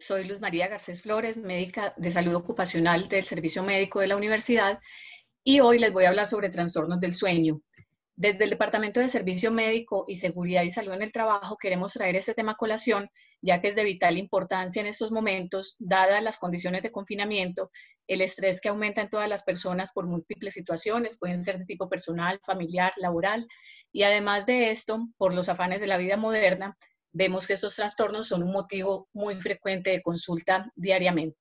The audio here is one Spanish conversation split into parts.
Soy Luz María Garcés Flores, médica de salud ocupacional del Servicio Médico de la Universidad y hoy les voy a hablar sobre trastornos del sueño. Desde el Departamento de Servicio Médico y Seguridad y Salud en el Trabajo queremos traer este tema a colación, ya que es de vital importancia en estos momentos, dadas las condiciones de confinamiento, el estrés que aumenta en todas las personas por múltiples situaciones, pueden ser de tipo personal, familiar, laboral, y además de esto, por los afanes de la vida moderna, vemos que estos trastornos son un motivo muy frecuente de consulta diariamente.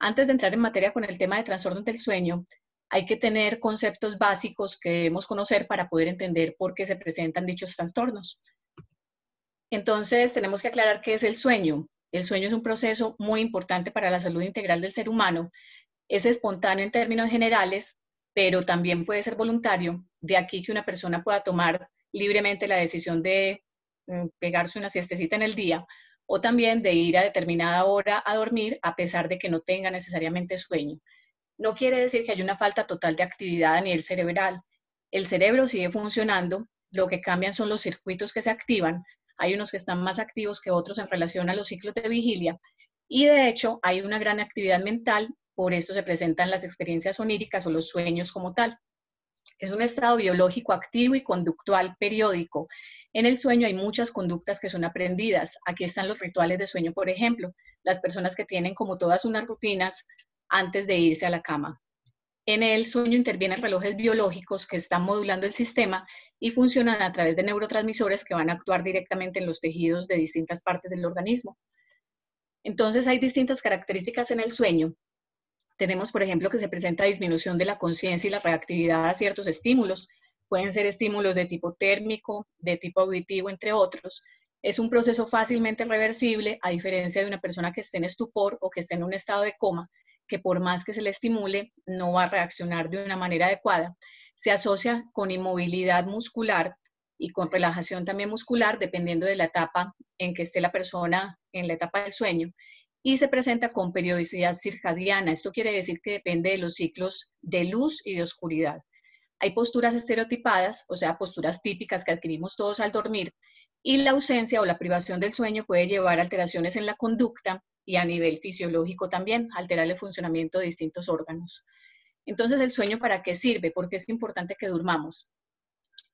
Antes de entrar en materia con el tema de trastornos del sueño, hay que tener conceptos básicos que debemos conocer para poder entender por qué se presentan dichos trastornos. Entonces, tenemos que aclarar qué es el sueño. El sueño es un proceso muy importante para la salud integral del ser humano. Es espontáneo en términos generales, pero también puede ser voluntario. De aquí que una persona pueda tomar libremente la decisión de Mm, pegarse una siestecita en el día o también de ir a determinada hora a dormir a pesar de que no tenga necesariamente sueño. No quiere decir que haya una falta total de actividad a nivel cerebral. El cerebro sigue funcionando, lo que cambian son los circuitos que se activan. Hay unos que están más activos que otros en relación a los ciclos de vigilia y de hecho hay una gran actividad mental, por esto se presentan las experiencias oníricas o los sueños como tal. Es un estado biológico activo y conductual periódico. En el sueño hay muchas conductas que son aprendidas. Aquí están los rituales de sueño, por ejemplo, las personas que tienen como todas unas rutinas antes de irse a la cama. En el sueño intervienen relojes biológicos que están modulando el sistema y funcionan a través de neurotransmisores que van a actuar directamente en los tejidos de distintas partes del organismo. Entonces hay distintas características en el sueño tenemos, por ejemplo, que se presenta disminución de la conciencia y la reactividad a ciertos estímulos. Pueden ser estímulos de tipo térmico, de tipo auditivo, entre otros. Es un proceso fácilmente reversible, a diferencia de una persona que esté en estupor o que esté en un estado de coma, que por más que se le estimule, no va a reaccionar de una manera adecuada. Se asocia con inmovilidad muscular y con relajación también muscular, dependiendo de la etapa en que esté la persona en la etapa del sueño y se presenta con periodicidad circadiana. Esto quiere decir que depende de los ciclos de luz y de oscuridad. Hay posturas estereotipadas, o sea, posturas típicas que adquirimos todos al dormir, y la ausencia o la privación del sueño puede llevar a alteraciones en la conducta y a nivel fisiológico también, alterar el funcionamiento de distintos órganos. Entonces, ¿el sueño para qué sirve? ¿Por qué es importante que durmamos?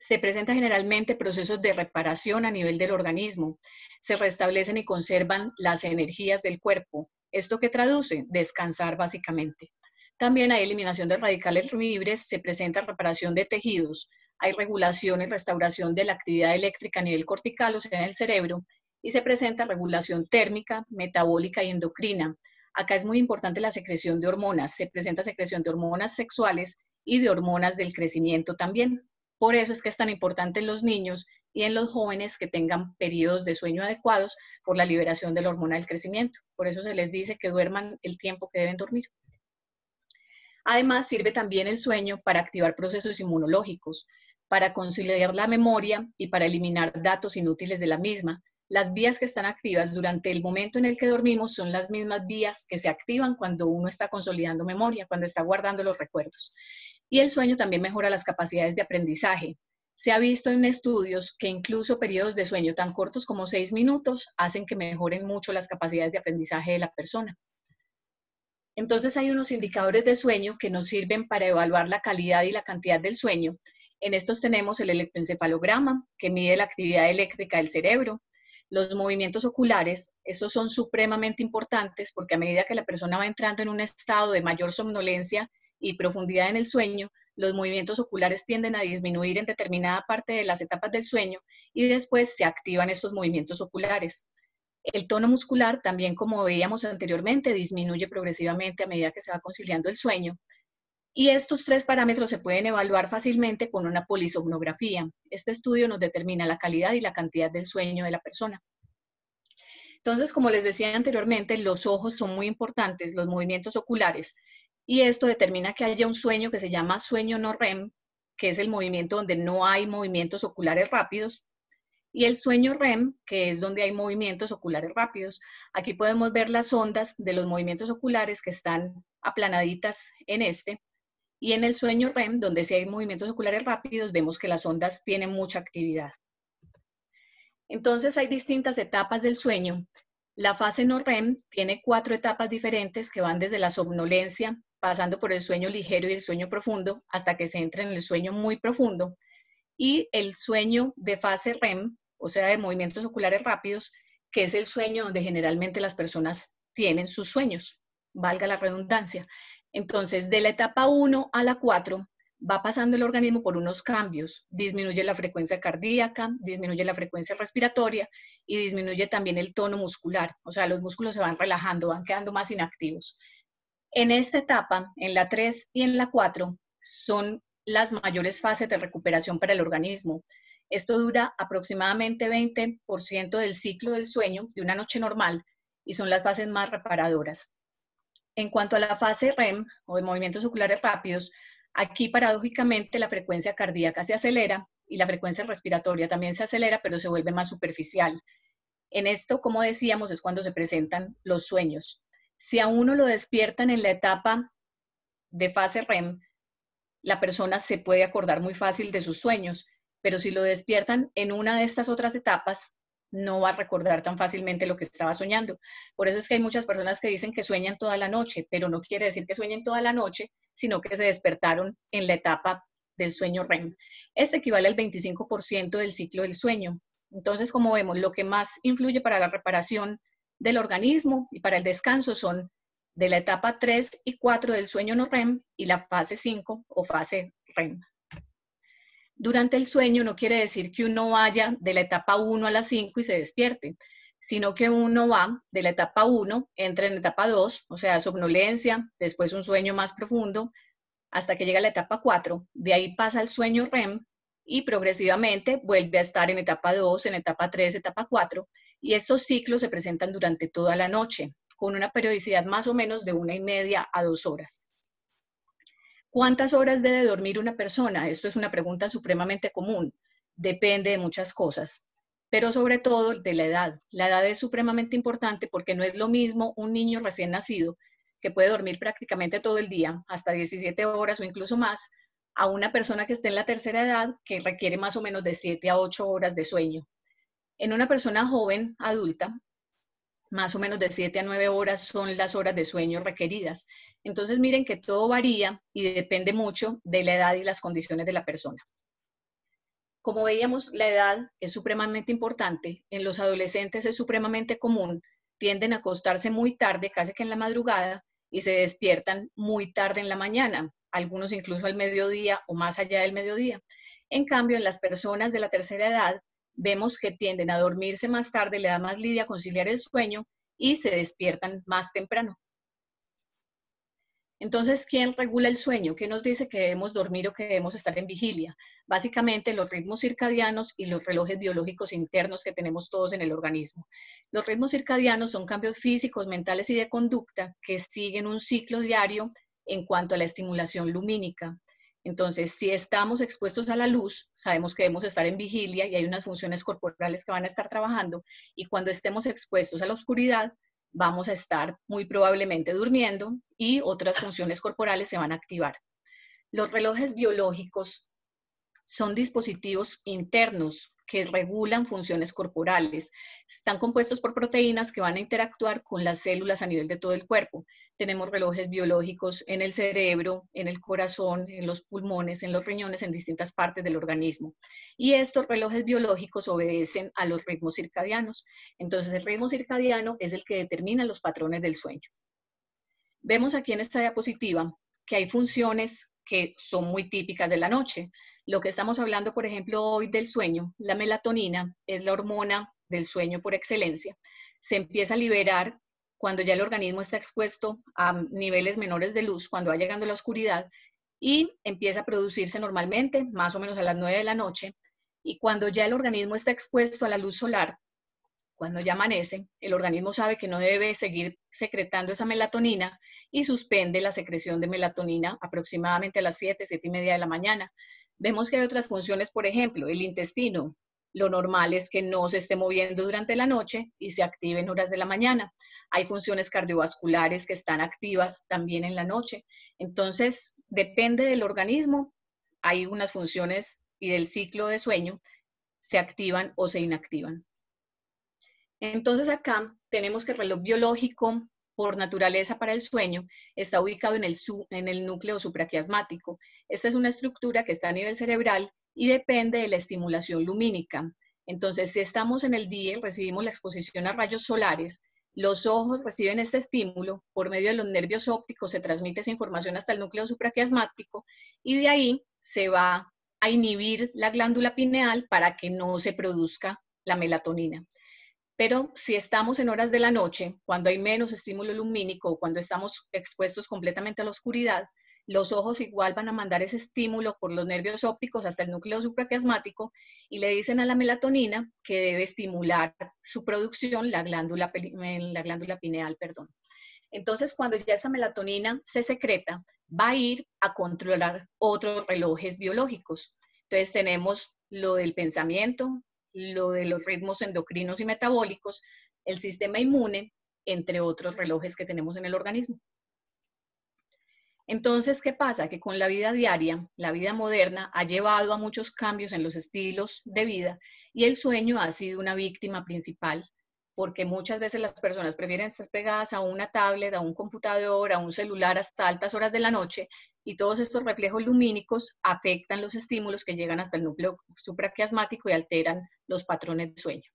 se presentan generalmente procesos de reparación a nivel del organismo. Se restablecen y conservan las energías del cuerpo. ¿Esto que traduce? Descansar básicamente. También hay eliminación de radicales libres, se presenta reparación de tejidos, hay regulación y restauración de la actividad eléctrica a nivel cortical, o sea, en el cerebro, y se presenta regulación térmica, metabólica y endocrina. Acá es muy importante la secreción de hormonas, se presenta secreción de hormonas sexuales y de hormonas del crecimiento también. Por eso es que es tan importante en los niños y en los jóvenes que tengan periodos de sueño adecuados por la liberación de la hormona del crecimiento. Por eso se les dice que duerman el tiempo que deben dormir. Además, sirve también el sueño para activar procesos inmunológicos, para conciliar la memoria y para eliminar datos inútiles de la misma, las vías que están activas durante el momento en el que dormimos son las mismas vías que se activan cuando uno está consolidando memoria, cuando está guardando los recuerdos. Y el sueño también mejora las capacidades de aprendizaje. Se ha visto en estudios que incluso periodos de sueño tan cortos como seis minutos hacen que mejoren mucho las capacidades de aprendizaje de la persona. Entonces hay unos indicadores de sueño que nos sirven para evaluar la calidad y la cantidad del sueño. En estos tenemos el electroencefalograma, que mide la actividad eléctrica del cerebro, los movimientos oculares, esos son supremamente importantes porque a medida que la persona va entrando en un estado de mayor somnolencia y profundidad en el sueño, los movimientos oculares tienden a disminuir en determinada parte de las etapas del sueño y después se activan estos movimientos oculares. El tono muscular también, como veíamos anteriormente, disminuye progresivamente a medida que se va conciliando el sueño y estos tres parámetros se pueden evaluar fácilmente con una polisomnografía. Este estudio nos determina la calidad y la cantidad del sueño de la persona. Entonces, como les decía anteriormente, los ojos son muy importantes, los movimientos oculares, y esto determina que haya un sueño que se llama sueño no REM, que es el movimiento donde no hay movimientos oculares rápidos, y el sueño REM, que es donde hay movimientos oculares rápidos. Aquí podemos ver las ondas de los movimientos oculares que están aplanaditas en este, y en el sueño REM, donde sí hay movimientos oculares rápidos, vemos que las ondas tienen mucha actividad. Entonces hay distintas etapas del sueño. La fase no REM tiene cuatro etapas diferentes que van desde la somnolencia, pasando por el sueño ligero y el sueño profundo, hasta que se entra en el sueño muy profundo. Y el sueño de fase REM, o sea, de movimientos oculares rápidos, que es el sueño donde generalmente las personas tienen sus sueños, valga la redundancia. Entonces, de la etapa 1 a la 4 va pasando el organismo por unos cambios. Disminuye la frecuencia cardíaca, disminuye la frecuencia respiratoria y disminuye también el tono muscular. O sea, los músculos se van relajando, van quedando más inactivos. En esta etapa, en la 3 y en la 4, son las mayores fases de recuperación para el organismo. Esto dura aproximadamente 20% del ciclo del sueño de una noche normal y son las fases más reparadoras. En cuanto a la fase REM o de movimientos oculares rápidos, aquí paradójicamente la frecuencia cardíaca se acelera y la frecuencia respiratoria también se acelera, pero se vuelve más superficial. En esto, como decíamos, es cuando se presentan los sueños. Si a uno lo despiertan en la etapa de fase REM, la persona se puede acordar muy fácil de sus sueños, pero si lo despiertan en una de estas otras etapas, no va a recordar tan fácilmente lo que estaba soñando. Por eso es que hay muchas personas que dicen que sueñan toda la noche, pero no quiere decir que sueñen toda la noche, sino que se despertaron en la etapa del sueño REM. Este equivale al 25% del ciclo del sueño. Entonces, como vemos, lo que más influye para la reparación del organismo y para el descanso son de la etapa 3 y 4 del sueño no REM y la fase 5 o fase REM durante el sueño no quiere decir que uno vaya de la etapa 1 a la 5 y se despierte, sino que uno va de la etapa 1, entra en etapa 2, o sea, somnolencia, después un sueño más profundo, hasta que llega a la etapa 4, de ahí pasa el sueño REM y progresivamente vuelve a estar en etapa 2, en etapa 3, etapa 4, y estos ciclos se presentan durante toda la noche, con una periodicidad más o menos de una y media a dos horas. ¿Cuántas horas debe dormir una persona? Esto es una pregunta supremamente común. Depende de muchas cosas, pero sobre todo de la edad. La edad es supremamente importante porque no es lo mismo un niño recién nacido que puede dormir prácticamente todo el día, hasta 17 horas o incluso más, a una persona que esté en la tercera edad que requiere más o menos de 7 a 8 horas de sueño. En una persona joven, adulta, más o menos de 7 a 9 horas son las horas de sueño requeridas. Entonces, miren que todo varía y depende mucho de la edad y las condiciones de la persona. Como veíamos, la edad es supremamente importante. En los adolescentes es supremamente común. Tienden a acostarse muy tarde, casi que en la madrugada, y se despiertan muy tarde en la mañana, algunos incluso al mediodía o más allá del mediodía. En cambio, en las personas de la tercera edad, vemos que tienden a dormirse más tarde, le da más lidia conciliar el sueño y se despiertan más temprano. Entonces, ¿quién regula el sueño? ¿Qué nos dice que debemos dormir o que debemos estar en vigilia? Básicamente, los ritmos circadianos y los relojes biológicos internos que tenemos todos en el organismo. Los ritmos circadianos son cambios físicos, mentales y de conducta que siguen un ciclo diario en cuanto a la estimulación lumínica. Entonces, si estamos expuestos a la luz, sabemos que debemos estar en vigilia y hay unas funciones corporales que van a estar trabajando. Y cuando estemos expuestos a la oscuridad, vamos a estar muy probablemente durmiendo y otras funciones corporales se van a activar. Los relojes biológicos son dispositivos internos que regulan funciones corporales. Están compuestos por proteínas que van a interactuar con las células a nivel de todo el cuerpo. Tenemos relojes biológicos en el cerebro, en el corazón, en los pulmones, en los riñones, en distintas partes del organismo. Y estos relojes biológicos obedecen a los ritmos circadianos. Entonces el ritmo circadiano es el que determina los patrones del sueño. Vemos aquí en esta diapositiva que hay funciones que son muy típicas de la noche. Lo que estamos hablando, por ejemplo, hoy del sueño, la melatonina es la hormona del sueño por excelencia. Se empieza a liberar cuando ya el organismo está expuesto a niveles menores de luz, cuando va llegando la oscuridad, y empieza a producirse normalmente más o menos a las 9 de la noche. Y cuando ya el organismo está expuesto a la luz solar, cuando ya amanece, el organismo sabe que no debe seguir secretando esa melatonina y suspende la secreción de melatonina aproximadamente a las 7, 7 y media de la mañana. Vemos que hay otras funciones, por ejemplo, el intestino. Lo normal es que no se esté moviendo durante la noche y se active en horas de la mañana. Hay funciones cardiovasculares que están activas también en la noche. Entonces, depende del organismo, hay unas funciones y del ciclo de sueño se activan o se inactivan. Entonces acá tenemos que el reloj biológico por naturaleza para el sueño, está ubicado en el, núcleo supraquiasmático. Esta es una estructura que está a nivel cerebral y depende de la estimulación lumínica. Entonces, si estamos en el día y recibimos la exposición a rayos solares, los ojos reciben este estímulo, por medio de los nervios ópticos se transmite esa información hasta el núcleo supraquiasmático y de ahí se va a inhibir la glándula pineal para que no se produzca la melatonina. Pero si estamos en horas de la noche, cuando hay menos estímulo lumínico, cuando estamos expuestos completamente a la oscuridad, los ojos igual van a mandar ese estímulo por los nervios ópticos hasta el núcleo supraquiasmático y le dicen a la melatonina que debe estimular su producción, la glándula, la glándula pineal, perdón. Entonces, cuando ya esa melatonina se secreta, va a ir a controlar otros relojes biológicos. Entonces, tenemos lo del pensamiento, lo de los ritmos endocrinos y metabólicos, el sistema inmune, entre otros relojes que tenemos en el organismo. Entonces, ¿qué pasa? Que con la vida diaria, la vida moderna ha llevado a muchos cambios en los estilos de vida y el sueño ha sido una víctima principal porque muchas veces las personas prefieren estar pegadas a una tablet, a un computador, a un celular hasta altas horas de la noche y todos estos reflejos lumínicos afectan los estímulos que llegan hasta el núcleo supraquiasmático y alteran los patrones de sueño.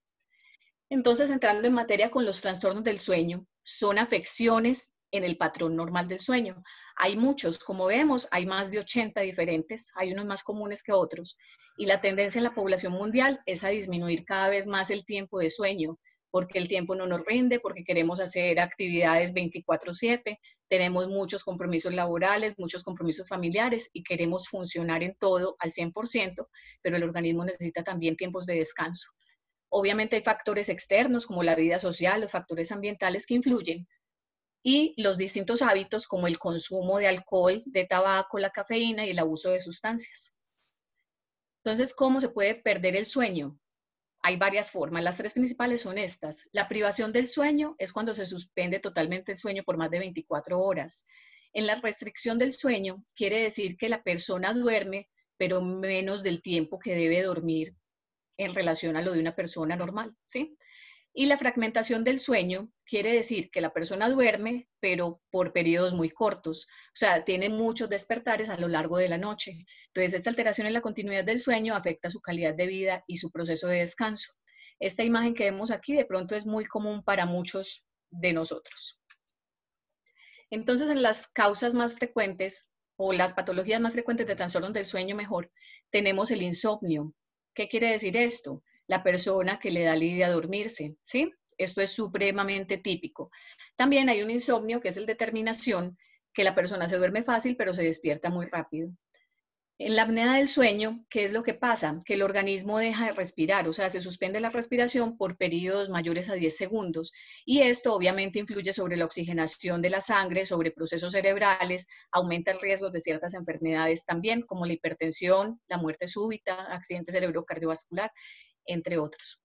Entonces, entrando en materia con los trastornos del sueño, son afecciones en el patrón normal del sueño. Hay muchos, como vemos, hay más de 80 diferentes, hay unos más comunes que otros, y la tendencia en la población mundial es a disminuir cada vez más el tiempo de sueño, porque el tiempo no nos rinde, porque queremos hacer actividades 24/7, tenemos muchos compromisos laborales, muchos compromisos familiares y queremos funcionar en todo al 100%, pero el organismo necesita también tiempos de descanso. Obviamente hay factores externos como la vida social, los factores ambientales que influyen y los distintos hábitos como el consumo de alcohol, de tabaco, la cafeína y el abuso de sustancias. Entonces, ¿cómo se puede perder el sueño? hay varias formas. Las tres principales son estas. La privación del sueño es cuando se suspende totalmente el sueño por más de 24 horas. En la restricción del sueño quiere decir que la persona duerme, pero menos del tiempo que debe dormir en relación a lo de una persona normal, ¿sí? Y la fragmentación del sueño quiere decir que la persona duerme, pero por periodos muy cortos. O sea, tiene muchos despertares a lo largo de la noche. Entonces, esta alteración en la continuidad del sueño afecta su calidad de vida y su proceso de descanso. Esta imagen que vemos aquí de pronto es muy común para muchos de nosotros. Entonces, en las causas más frecuentes o las patologías más frecuentes de trastornos del sueño mejor, tenemos el insomnio. ¿Qué quiere decir esto? la persona que le da idea a dormirse, ¿sí? Esto es supremamente típico. También hay un insomnio que es el determinación que la persona se duerme fácil pero se despierta muy rápido. En la apnea del sueño, ¿qué es lo que pasa? Que el organismo deja de respirar, o sea, se suspende la respiración por periodos mayores a 10 segundos. Y esto obviamente influye sobre la oxigenación de la sangre, sobre procesos cerebrales, aumenta el riesgo de ciertas enfermedades también, como la hipertensión, la muerte súbita, accidente cerebrocardiovascular entre otros.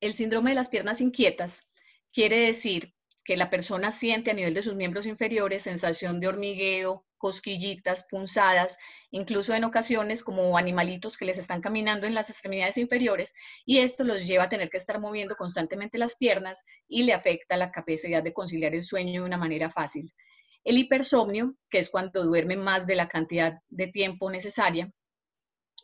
El síndrome de las piernas inquietas quiere decir que la persona siente a nivel de sus miembros inferiores sensación de hormigueo, cosquillitas, punzadas, incluso en ocasiones como animalitos que les están caminando en las extremidades inferiores y esto los lleva a tener que estar moviendo constantemente las piernas y le afecta la capacidad de conciliar el sueño de una manera fácil. El hipersomnio, que es cuando duerme más de la cantidad de tiempo necesaria,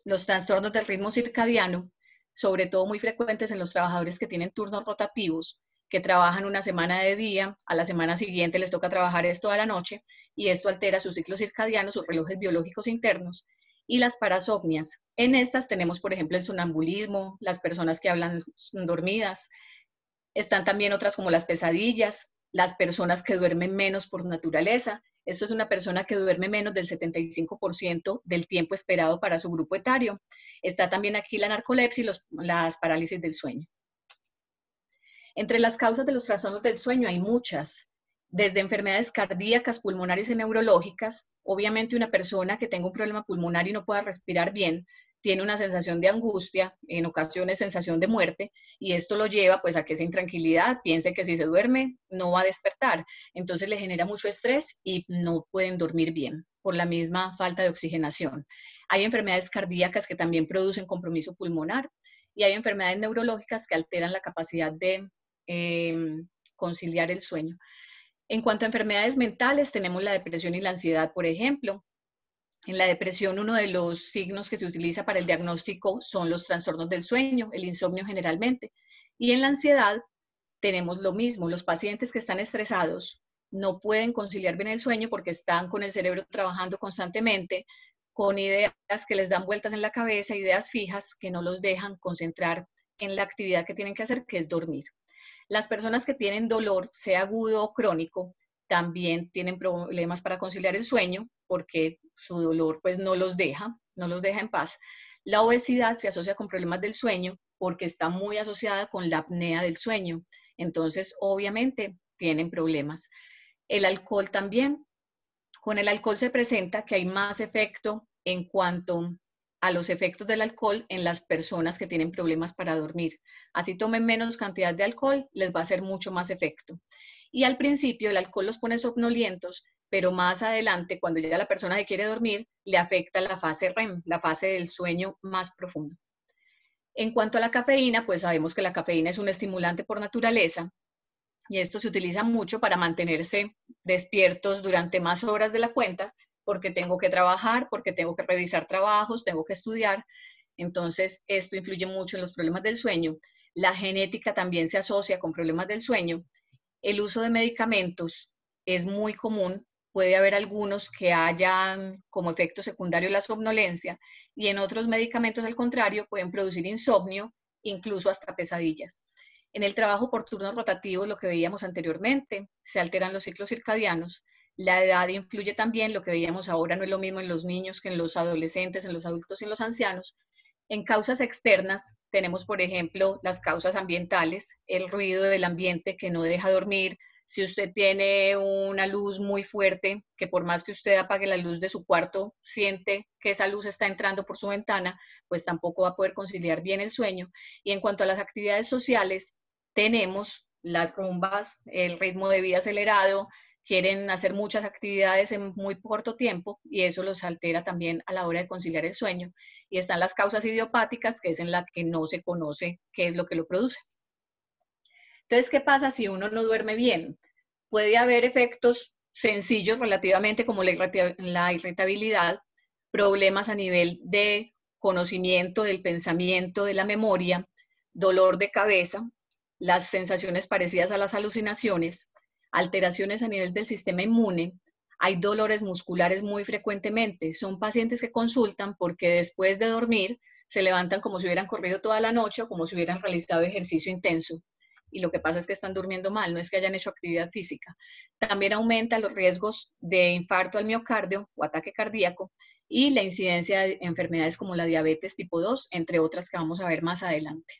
los trastornos del ritmo circadiano, sobre todo muy frecuentes en los trabajadores que tienen turnos rotativos, que trabajan una semana de día, a la semana siguiente les toca trabajar esto a la noche y esto altera sus ciclos circadianos, sus relojes biológicos internos y las parasomnias. En estas tenemos, por ejemplo, el sonambulismo, las personas que hablan dormidas, están también otras como las pesadillas, las personas que duermen menos por naturaleza. Esto es una persona que duerme menos del 75% del tiempo esperado para su grupo etario. Está también aquí la narcolepsia y las parálisis del sueño. Entre las causas de los trastornos del sueño hay muchas, desde enfermedades cardíacas, pulmonares y neurológicas. Obviamente una persona que tenga un problema pulmonar y no pueda respirar bien tiene una sensación de angustia, en ocasiones sensación de muerte, y esto lo lleva pues a que esa intranquilidad piense que si se duerme no va a despertar. Entonces le genera mucho estrés y no pueden dormir bien por la misma falta de oxigenación. Hay enfermedades cardíacas que también producen compromiso pulmonar y hay enfermedades neurológicas que alteran la capacidad de em, conciliar el sueño. En cuanto a enfermedades mentales, tenemos la depresión y la ansiedad, por ejemplo, en la depresión, uno de los signos que se utiliza para el diagnóstico son los trastornos del sueño, el insomnio generalmente. Y en la ansiedad tenemos lo mismo. Los pacientes que están estresados no pueden conciliar bien el sueño porque están con el cerebro trabajando constantemente, con ideas que les dan vueltas en la cabeza, ideas fijas que no los dejan concentrar en la actividad que tienen que hacer, que es dormir. Las personas que tienen dolor, sea agudo o crónico, también tienen problemas para conciliar el sueño porque su dolor pues no los deja, no los deja en paz. La obesidad se asocia con problemas del sueño porque está muy asociada con la apnea del sueño. Entonces, obviamente, tienen problemas. El alcohol también. Con el alcohol se presenta que hay más efecto en cuanto a los efectos del alcohol en las personas que tienen problemas para dormir. Así tomen menos cantidad de alcohol, les va a hacer mucho más efecto. Y al principio el alcohol los pone somnolientos, pero más adelante, cuando llega la persona que quiere dormir, le afecta la fase REM, la fase del sueño más profundo. En cuanto a la cafeína, pues sabemos que la cafeína es un estimulante por naturaleza y esto se utiliza mucho para mantenerse despiertos durante más horas de la cuenta porque tengo que trabajar, porque tengo que revisar trabajos, tengo que estudiar. Entonces, esto influye mucho en los problemas del sueño. La genética también se asocia con problemas del sueño el uso de medicamentos es muy común, puede haber algunos que hayan como efecto secundario la somnolencia y en otros medicamentos al contrario pueden producir insomnio, incluso hasta pesadillas. En el trabajo por turnos rotativos, lo que veíamos anteriormente, se alteran los ciclos circadianos. La edad influye también, lo que veíamos ahora no es lo mismo en los niños que en los adolescentes, en los adultos y en los ancianos, en causas externas tenemos, por ejemplo, las causas ambientales, el ruido del ambiente que no deja dormir. Si usted tiene una luz muy fuerte, que por más que usted apague la luz de su cuarto, siente que esa luz está entrando por su ventana, pues tampoco va a poder conciliar bien el sueño. Y en cuanto a las actividades sociales, tenemos las rumbas, el ritmo de vida acelerado, quieren hacer muchas actividades en muy corto tiempo y eso los altera también a la hora de conciliar el sueño. Y están las causas idiopáticas, que es en la que no se conoce qué es lo que lo produce. Entonces, ¿qué pasa si uno no duerme bien? Puede haber efectos sencillos relativamente como la irritabilidad, problemas a nivel de conocimiento del pensamiento, de la memoria, dolor de cabeza, las sensaciones parecidas a las alucinaciones, alteraciones a nivel del sistema inmune, hay dolores musculares muy frecuentemente. Son pacientes que consultan porque después de dormir se levantan como si hubieran corrido toda la noche o como si hubieran realizado ejercicio intenso. Y lo que pasa es que están durmiendo mal, no es que hayan hecho actividad física. También aumenta los riesgos de infarto al miocardio o ataque cardíaco y la incidencia de enfermedades como la diabetes tipo 2, entre otras que vamos a ver más adelante.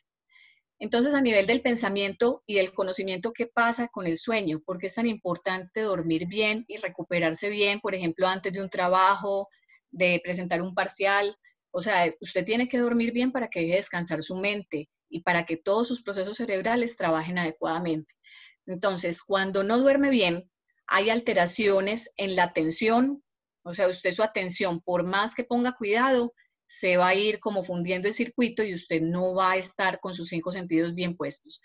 Entonces, a nivel del pensamiento y del conocimiento, ¿qué pasa con el sueño? ¿Por qué es tan importante dormir bien y recuperarse bien, por ejemplo, antes de un trabajo, de presentar un parcial? O sea, usted tiene que dormir bien para que deje descansar su mente y para que todos sus procesos cerebrales trabajen adecuadamente. Entonces, cuando no duerme bien, hay alteraciones en la atención, o sea, usted su atención, por más que ponga cuidado, se va a ir como fundiendo el circuito y usted no va a estar con sus cinco sentidos bien puestos.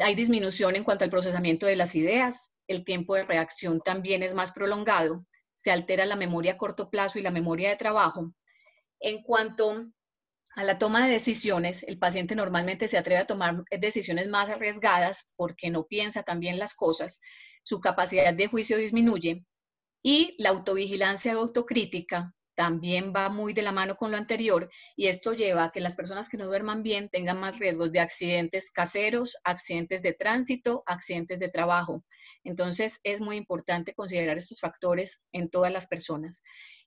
Hay disminución en cuanto al procesamiento de las ideas, el tiempo de reacción también es más prolongado, se altera la memoria a corto plazo y la memoria de trabajo. En cuanto a la toma de decisiones, el paciente normalmente se atreve a tomar decisiones más arriesgadas porque no piensa también las cosas, su capacidad de juicio disminuye y la autovigilancia o autocrítica también va muy de la mano con lo anterior y esto lleva a que las personas que no duerman bien tengan más riesgos de accidentes caseros, accidentes de tránsito, accidentes de trabajo. Entonces es muy importante considerar estos factores en todas las personas.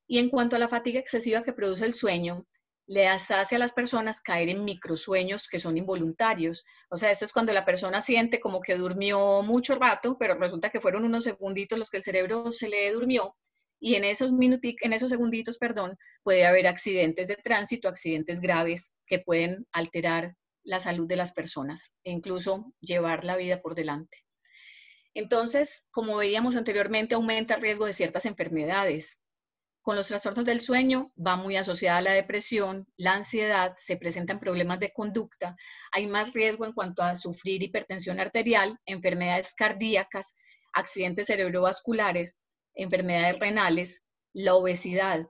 Y en cuanto a la fatiga excesiva que produce el sueño, le hace a las personas caer en microsueños que son involuntarios. O sea, esto es cuando la persona siente como que durmió mucho rato, pero resulta que fueron unos segunditos los que el cerebro se le durmió y en esos minutic, en esos segunditos, perdón, puede haber accidentes de tránsito, accidentes graves que pueden alterar la salud de las personas e incluso llevar la vida por delante. Entonces, como veíamos anteriormente, aumenta el riesgo de ciertas enfermedades. Con los trastornos del sueño va muy asociada la depresión, la ansiedad, se presentan problemas de conducta, hay más riesgo en cuanto a sufrir hipertensión arterial, enfermedades cardíacas, accidentes cerebrovasculares, enfermedades renales, la obesidad.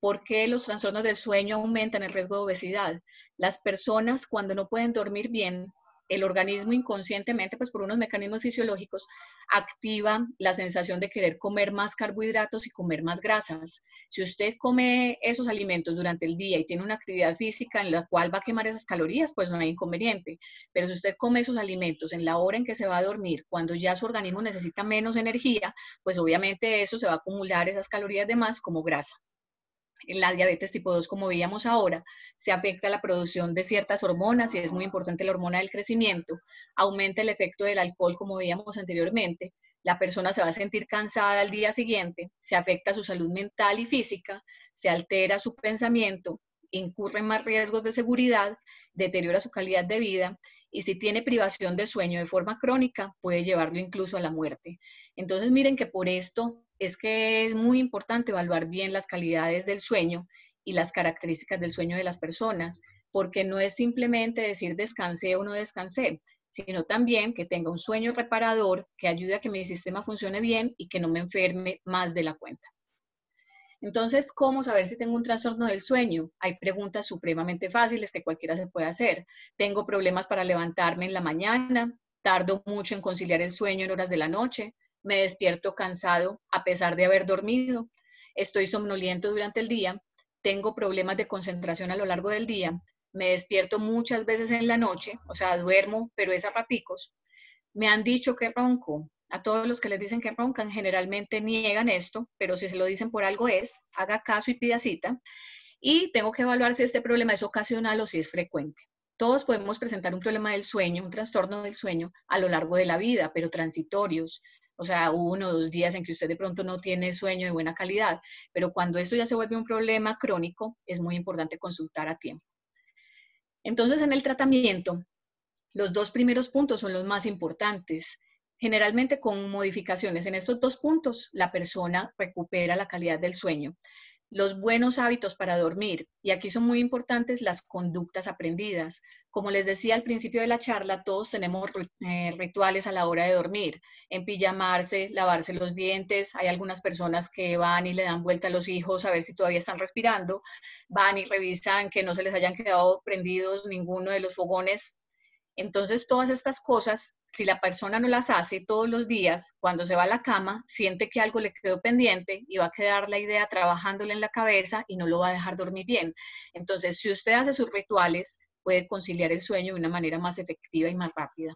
¿Por qué los trastornos del sueño aumentan el riesgo de obesidad? Las personas cuando no pueden dormir bien el organismo inconscientemente, pues por unos mecanismos fisiológicos, activa la sensación de querer comer más carbohidratos y comer más grasas. Si usted come esos alimentos durante el día y tiene una actividad física en la cual va a quemar esas calorías, pues no hay inconveniente. Pero si usted come esos alimentos en la hora en que se va a dormir, cuando ya su organismo necesita menos energía, pues obviamente eso se va a acumular esas calorías de más como grasa la diabetes tipo 2, como veíamos ahora, se afecta la producción de ciertas hormonas y es muy importante la hormona del crecimiento, aumenta el efecto del alcohol, como veíamos anteriormente, la persona se va a sentir cansada al día siguiente, se afecta su salud mental y física, se altera su pensamiento, incurre en más riesgos de seguridad, deteriora su calidad de vida y si tiene privación de sueño de forma crónica, puede llevarlo incluso a la muerte. Entonces, miren que por esto es que es muy importante evaluar bien las calidades del sueño y las características del sueño de las personas, porque no es simplemente decir descansé o no descansé, sino también que tenga un sueño reparador que ayude a que mi sistema funcione bien y que no me enferme más de la cuenta. Entonces, ¿cómo saber si tengo un trastorno del sueño? Hay preguntas supremamente fáciles que cualquiera se puede hacer. Tengo problemas para levantarme en la mañana, tardo mucho en conciliar el sueño en horas de la noche, me despierto cansado a pesar de haber dormido, estoy somnoliento durante el día, tengo problemas de concentración a lo largo del día, me despierto muchas veces en la noche, o sea, duermo, pero es a raticos. Me han dicho que ronco. A todos los que les dicen que roncan, generalmente niegan esto, pero si se lo dicen por algo es, haga caso y pida cita. Y tengo que evaluar si este problema es ocasional o si es frecuente. Todos podemos presentar un problema del sueño, un trastorno del sueño a lo largo de la vida, pero transitorios o sea, uno o dos días en que usted de pronto no tiene sueño de buena calidad, pero cuando esto ya se vuelve un problema crónico, es muy importante consultar a tiempo. Entonces, en el tratamiento, los dos primeros puntos son los más importantes. Generalmente con modificaciones en estos dos puntos, la persona recupera la calidad del sueño. Los buenos hábitos para dormir, y aquí son muy importantes las conductas aprendidas. Como les decía al principio de la charla, todos tenemos eh, rituales a la hora de dormir, empillamarse, lavarse los dientes, hay algunas personas que van y le dan vuelta a los hijos a ver si todavía están respirando, van y revisan que no se les hayan quedado prendidos ninguno de los fogones entonces, todas estas cosas, si la persona no las hace todos los días, cuando se va a la cama, siente que algo le quedó pendiente y va a quedar la idea trabajándole en la cabeza y no lo va a dejar dormir bien. Entonces, si usted hace sus rituales, puede conciliar el sueño de una manera más efectiva y más rápida.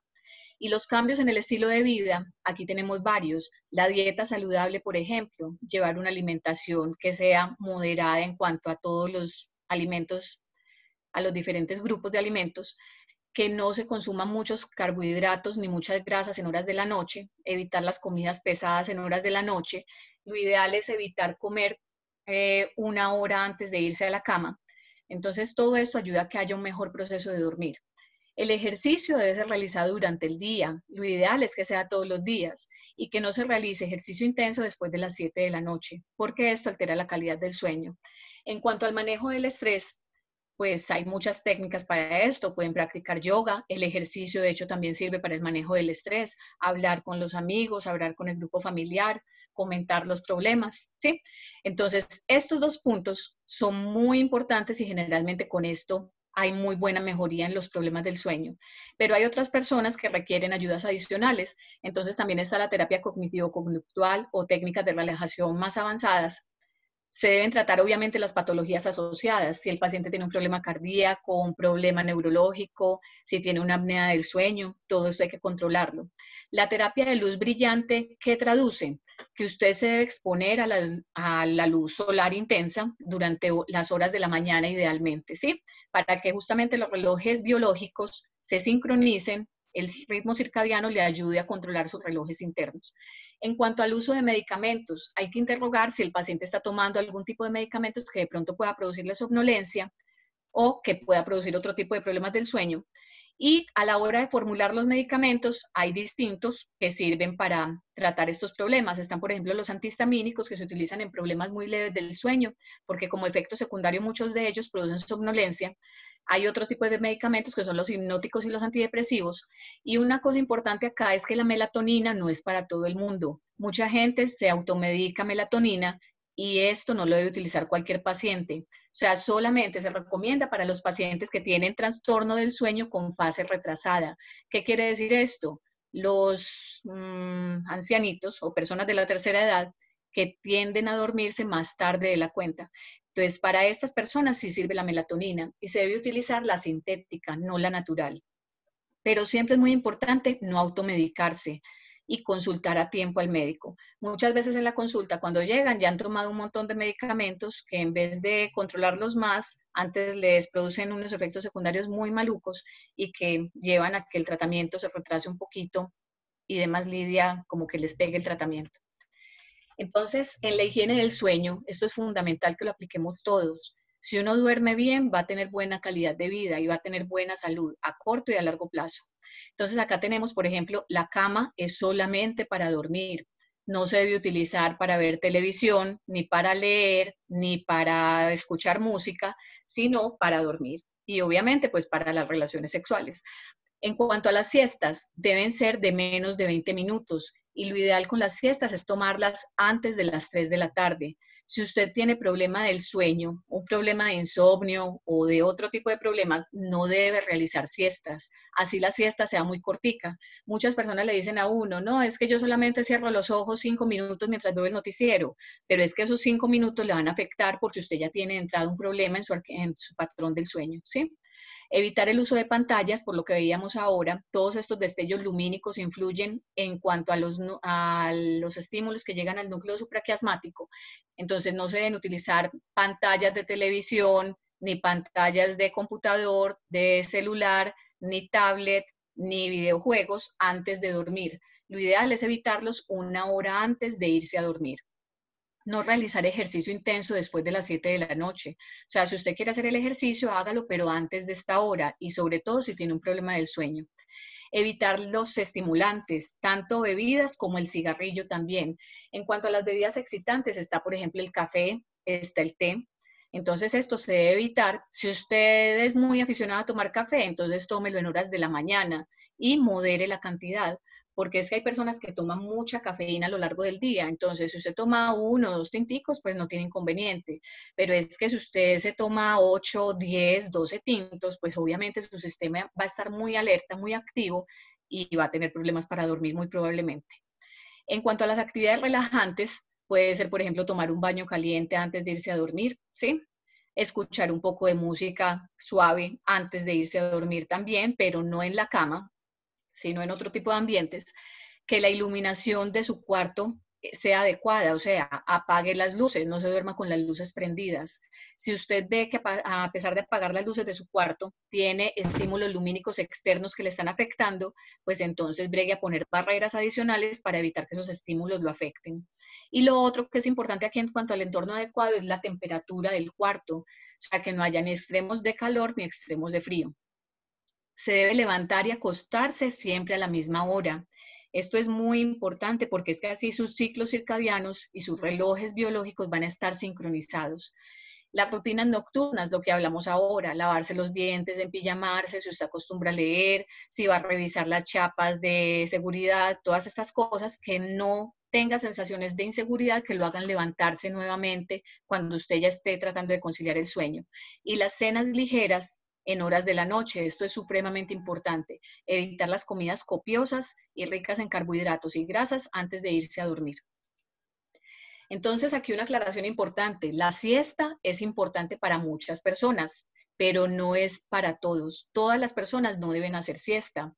Y los cambios en el estilo de vida, aquí tenemos varios. La dieta saludable, por ejemplo, llevar una alimentación que sea moderada en cuanto a todos los alimentos, a los diferentes grupos de alimentos que no se consuman muchos carbohidratos ni muchas grasas en horas de la noche, evitar las comidas pesadas en horas de la noche. Lo ideal es evitar comer eh, una hora antes de irse a la cama. Entonces, todo esto ayuda a que haya un mejor proceso de dormir. El ejercicio debe ser realizado durante el día. Lo ideal es que sea todos los días y que no se realice ejercicio intenso después de las 7 de la noche, porque esto altera la calidad del sueño. En cuanto al manejo del estrés, pues hay muchas técnicas para esto. Pueden practicar yoga, el ejercicio de hecho también sirve para el manejo del estrés, hablar con los amigos, hablar con el grupo familiar, comentar los problemas, ¿sí? Entonces, estos dos puntos son muy importantes y generalmente con esto hay muy buena mejoría en los problemas del sueño. Pero hay otras personas que requieren ayudas adicionales. Entonces también está la terapia cognitivo-conductual o técnicas de relajación más avanzadas se deben tratar obviamente las patologías asociadas. Si el paciente tiene un problema cardíaco, un problema neurológico, si tiene una apnea del sueño, todo esto hay que controlarlo. La terapia de luz brillante, ¿qué traduce? Que usted se debe exponer a la, a la luz solar intensa durante las horas de la mañana idealmente, ¿sí? Para que justamente los relojes biológicos se sincronicen el ritmo circadiano le ayude a controlar sus relojes internos. En cuanto al uso de medicamentos, hay que interrogar si el paciente está tomando algún tipo de medicamentos que de pronto pueda producirle somnolencia o que pueda producir otro tipo de problemas del sueño. Y a la hora de formular los medicamentos, hay distintos que sirven para tratar estos problemas. Están, por ejemplo, los antihistamínicos que se utilizan en problemas muy leves del sueño, porque como efecto secundario muchos de ellos producen somnolencia. Hay otros tipos de medicamentos que son los hipnóticos y los antidepresivos. Y una cosa importante acá es que la melatonina no es para todo el mundo. Mucha gente se automedica melatonina y esto no lo debe utilizar cualquier paciente. O sea, solamente se recomienda para los pacientes que tienen trastorno del sueño con fase retrasada. ¿Qué quiere decir esto? Los mm, ancianitos o personas de la tercera edad que tienden a dormirse más tarde de la cuenta. Entonces, para estas personas sí sirve la melatonina y se debe utilizar la sintética, no la natural. Pero siempre es muy importante no automedicarse y consultar a tiempo al médico. Muchas veces en la consulta, cuando llegan, ya han tomado un montón de medicamentos que en vez de controlarlos más, antes les producen unos efectos secundarios muy malucos y que llevan a que el tratamiento se retrase un poquito y demás lidia como que les pegue el tratamiento. Entonces, en la higiene del sueño, esto es fundamental que lo apliquemos todos. Si uno duerme bien, va a tener buena calidad de vida y va a tener buena salud a corto y a largo plazo. Entonces, acá tenemos, por ejemplo, la cama es solamente para dormir. No se debe utilizar para ver televisión, ni para leer, ni para escuchar música, sino para dormir y obviamente pues para las relaciones sexuales. En cuanto a las siestas, deben ser de menos de 20 minutos y lo ideal con las siestas es tomarlas antes de las 3 de la tarde. Si usted tiene problema del sueño, un problema de insomnio o de otro tipo de problemas, no debe realizar siestas. Así la siesta sea muy cortica. Muchas personas le dicen a uno, no, es que yo solamente cierro los ojos cinco minutos mientras veo el noticiero, pero es que esos cinco minutos le van a afectar porque usted ya tiene entrado un problema en su, en su patrón del sueño, ¿sí? Evitar el uso de pantallas, por lo que veíamos ahora, todos estos destellos lumínicos influyen en cuanto a los, estímulos que llegan al núcleo supraquiasmático. Entonces no se deben utilizar pantallas de televisión, ni pantallas de computador, de celular, ni tablet, ni videojuegos antes de dormir. Lo ideal es evitarlos una hora antes de irse a dormir no realizar ejercicio intenso después de las 7 de la noche. O sea, si usted quiere hacer el ejercicio, hágalo, pero antes de esta hora y sobre todo si tiene un problema del sueño. Evitar los estimulantes, tanto bebidas como el cigarrillo también. En cuanto a las bebidas excitantes, está, por ejemplo, el café, está el té. Entonces, esto se debe evitar. Si usted es muy aficionado a tomar café, entonces tómelo en horas de la mañana y modere la cantidad porque es que hay personas que toman mucha cafeína a lo largo del día. Entonces, si usted toma uno o dos tinticos, pues no tiene inconveniente. Pero es que si usted se toma 8, 10, 12 tintos, pues obviamente su sistema va a estar muy alerta, muy activo y va a tener problemas para dormir muy probablemente. En cuanto a las actividades relajantes, puede ser, por ejemplo, tomar un baño caliente antes de irse a dormir, ¿sí? escuchar un poco de música suave antes de irse a dormir también, pero no en la cama, sino en otro tipo de ambientes, que la iluminación de su cuarto eh, sea adecuada, o sea, apague las luces, no se duerma con las luces prendidas. Si usted ve que a pesar de apagar las luces de su cuarto, tiene estímulos lumínicos externos que le están afectando, pues entonces bregue a poner barreras adicionales para evitar que esos estímulos lo afecten. Y lo otro que es importante aquí en cuanto al entorno adecuado es la temperatura del cuarto, o sea, que no haya ni extremos de calor ni extremos de frío se debe levantar y acostarse siempre a la misma hora. Esto es muy importante porque es que así sus ciclos circadianos y sus relojes biológicos van a estar sincronizados. Las rutinas nocturnas, lo que hablamos ahora, lavarse los dientes, empillamarse, si usted acostumbra a leer, si va a revisar las chapas de seguridad, todas estas cosas que no tenga sensaciones de inseguridad que lo hagan levantarse nuevamente cuando usted ya esté tratando de conciliar el sueño. Y las cenas ligeras, en horas de la noche. Esto es supremamente importante. Evitar las comidas copiosas y ricas en carbohidratos y grasas antes de irse a dormir. Entonces, aquí una aclaración importante. La siesta es importante para muchas personas, pero no es para todos. Todas las personas no deben hacer siesta.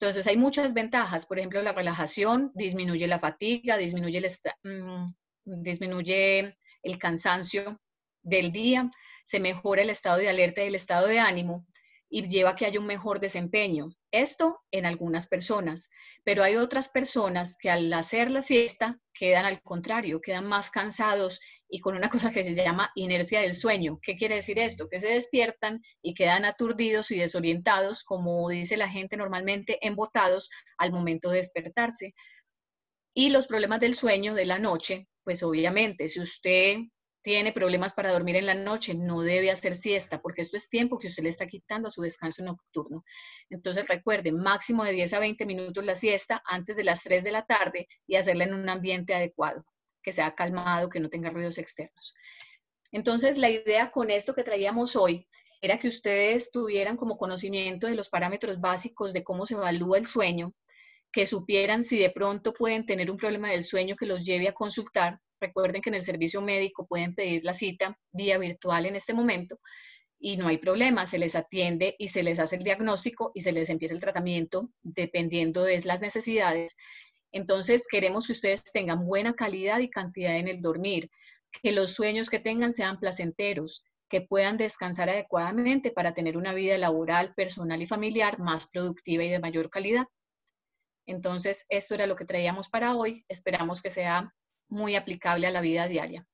Entonces, hay muchas ventajas. Por ejemplo, la relajación disminuye la fatiga, disminuye el, mm, disminuye el cansancio del día se mejora el estado de alerta y el estado de ánimo y lleva a que haya un mejor desempeño. Esto en algunas personas, pero hay otras personas que al hacer la siesta quedan al contrario, quedan más cansados y con una cosa que se llama inercia del sueño. ¿Qué quiere decir esto? Que se despiertan y quedan aturdidos y desorientados, como dice la gente normalmente, embotados al momento de despertarse. Y los problemas del sueño de la noche, pues obviamente, si usted tiene problemas para dormir en la noche, no debe hacer siesta, porque esto es tiempo que usted le está quitando a su descanso nocturno. Entonces recuerde, máximo de 10 a 20 minutos la siesta antes de las 3 de la tarde y hacerla en un ambiente adecuado, que sea calmado, que no tenga ruidos externos. Entonces la idea con esto que traíamos hoy era que ustedes tuvieran como conocimiento de los parámetros básicos de cómo se evalúa el sueño, que supieran si de pronto pueden tener un problema del sueño que los lleve a consultar Recuerden que en el servicio médico pueden pedir la cita vía virtual en este momento y no hay problema, se les atiende y se les hace el diagnóstico y se les empieza el tratamiento dependiendo de las necesidades. Entonces, queremos que ustedes tengan buena calidad y cantidad en el dormir, que los sueños que tengan sean placenteros, que puedan descansar adecuadamente para tener una vida laboral, personal y familiar más productiva y de mayor calidad. Entonces, esto era lo que traíamos para hoy. Esperamos que sea muy aplicable a la vida diaria.